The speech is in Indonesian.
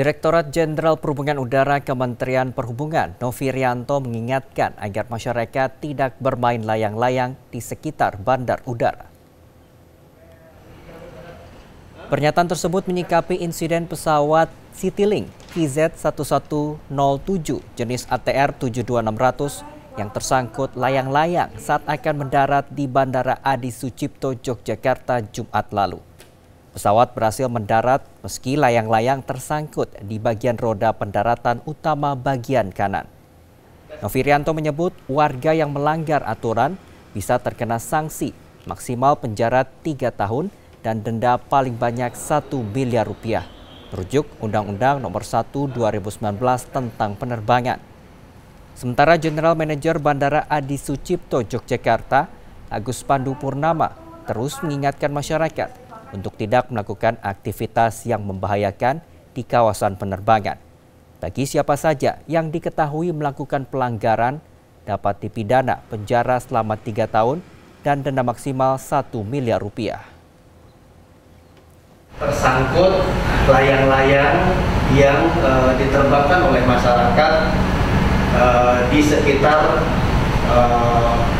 Direktorat Jenderal Perhubungan Udara Kementerian Perhubungan Novi Rianto mengingatkan agar masyarakat tidak bermain layang-layang di sekitar bandar udara. Pernyataan tersebut menyikapi insiden pesawat Citylink KZ1107 jenis ATR 72600 yang tersangkut layang-layang saat akan mendarat di Bandara Adi Sucipto, Yogyakarta Jumat lalu. Pesawat berhasil mendarat meski layang-layang tersangkut di bagian roda pendaratan utama bagian kanan. Novirianto menyebut warga yang melanggar aturan bisa terkena sanksi maksimal penjara 3 tahun dan denda paling banyak 1 miliar rupiah. Merujuk Undang-Undang Nomor 1 2019 tentang penerbangan. Sementara General Manager Bandara Adi Sucipto Yogyakarta, Agus Pandu Purnama, terus mengingatkan masyarakat untuk tidak melakukan aktivitas yang membahayakan di kawasan penerbangan. Bagi siapa saja yang diketahui melakukan pelanggaran dapat dipidana penjara selama tiga tahun dan denda maksimal satu miliar rupiah. Tersangkut layang-layang yang e, diterbangkan oleh masyarakat e, di sekitar e,